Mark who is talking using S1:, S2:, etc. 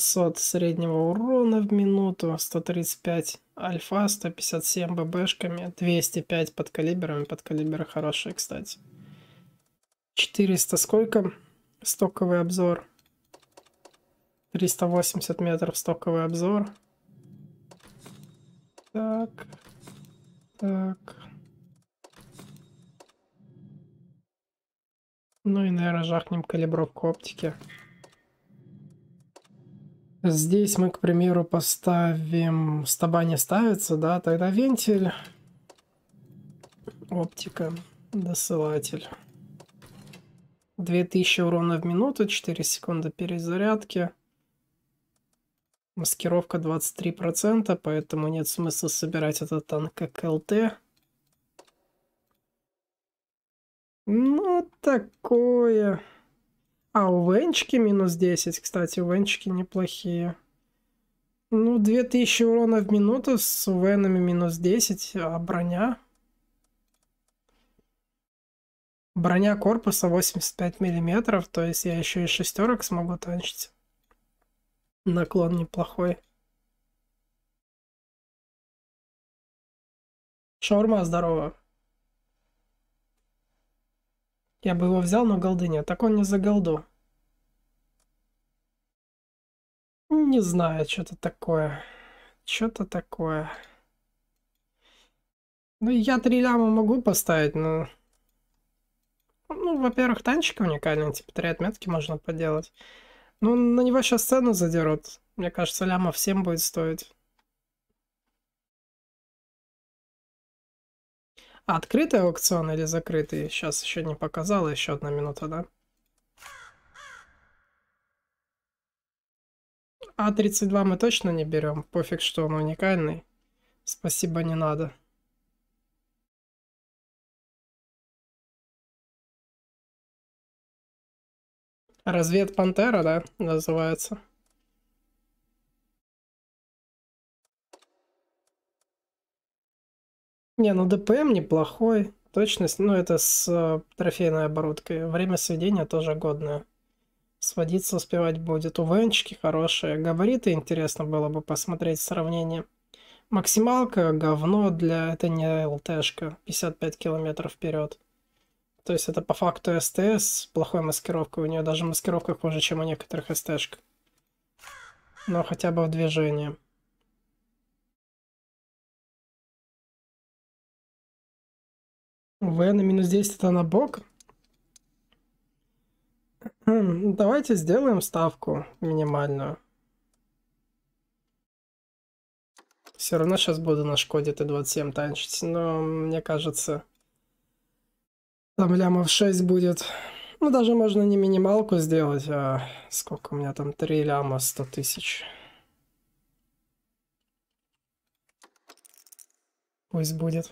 S1: 500 среднего урона в минуту, 135 альфа, 157 ББшками, 205 под калибрами, под калибры хорошие, кстати. 400 сколько? Стоковый обзор. 380 метров стоковый обзор. Так. Так. Ну и, наверное, жахнем калибровку оптики. Здесь мы, к примеру, поставим стаба не ставится, да, тогда вентиль, оптика, досылатель. 2000 урона в минуту, 4 секунды перезарядки. Маскировка 23%, поэтому нет смысла собирать этот танк как ЛТ. Ну, такое... А, у Венчики минус 10, кстати, у Венчики неплохие. Ну, 2000 урона в минуту с Венами минус 10, а броня... Броня корпуса 85 миллиметров, то есть я еще и шестерок смогу танчить.
S2: Наклон неплохой. Шаурма, здорово. Я бы
S1: его взял, но голдыня. Так он не за голду. Не знаю, что-то такое. Что-то такое. Ну, я три ляма могу поставить, но... Ну, во-первых, танчик уникальный, типа три отметки можно поделать. Ну, на него сейчас цену задерут. Мне кажется, ляма всем будет стоить. открытый аукцион или закрытый? Сейчас еще не показал, еще одна минута, да? А32 мы точно не берем. Пофиг, что он уникальный. Спасибо, не надо.
S3: Развед Пантера, да, называется?
S1: Не, ну ДПМ неплохой. Точность, ну это с э, трофейной оборудкой. Время сведения тоже годное. Сводиться успевать будет. у Венчики хорошие. Габариты интересно было бы посмотреть сравнение. Максималка говно для... Это не ЛТшка. 55 километров вперед. То есть это по факту СТС. Плохой маскировка. У нее даже маскировка хуже, чем у некоторых СТшек. Но хотя бы в движении.
S2: В на минус 10 это на бок.
S1: Хм, давайте сделаем ставку минимальную. Все равно сейчас буду на Шкоде Т27 танчить, но мне кажется, там лямов 6 будет. Ну, даже можно не минималку сделать, а сколько у меня там, 3 ляма 100 тысяч.
S3: Пусть будет.